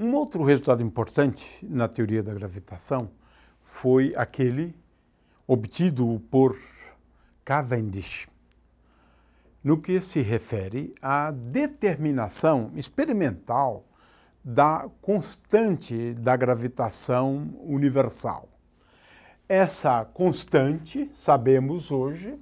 Um outro resultado importante na teoria da gravitação foi aquele obtido por Cavendish, no que se refere à determinação experimental da constante da gravitação universal. Essa constante, sabemos hoje,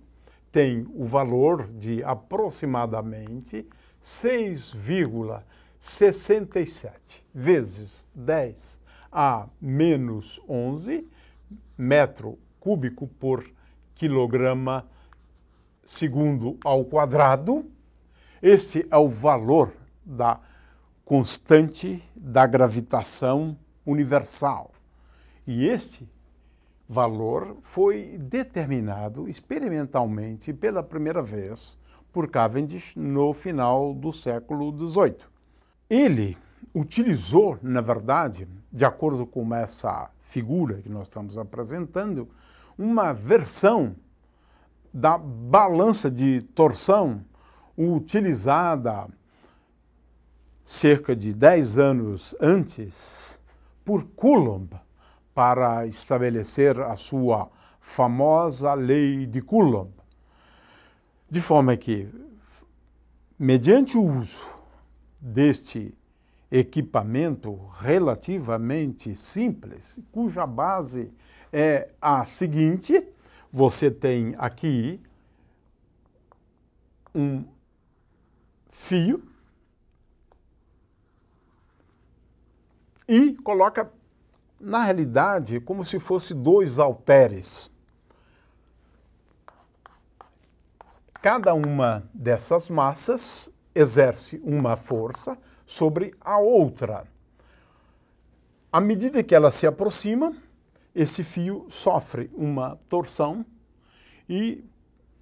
tem o valor de aproximadamente 6,5 67 vezes 10 a menos 11 metro cúbico por quilograma segundo ao quadrado. Esse é o valor da constante da gravitação universal. E esse valor foi determinado experimentalmente pela primeira vez por Cavendish no final do século XVIII. Ele utilizou, na verdade, de acordo com essa figura que nós estamos apresentando, uma versão da balança de torção utilizada cerca de 10 anos antes por Coulomb para estabelecer a sua famosa lei de Coulomb. De forma que, mediante o uso deste equipamento relativamente simples, cuja base é a seguinte: você tem aqui um fio e coloca, na realidade, como se fosse dois halteres. Cada uma dessas massas exerce uma força sobre a outra. À medida que ela se aproxima, esse fio sofre uma torção e,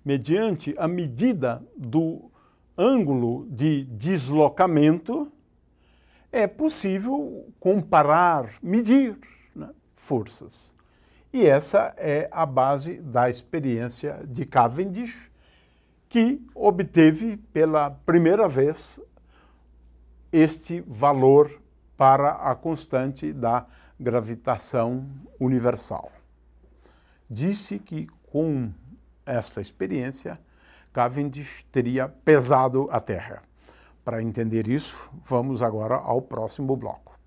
mediante a medida do ângulo de deslocamento, é possível comparar, medir né, forças. E essa é a base da experiência de Cavendish, que obteve pela primeira vez este valor para a constante da gravitação universal. Disse que com esta experiência, Cavendish teria pesado a Terra. Para entender isso, vamos agora ao próximo bloco.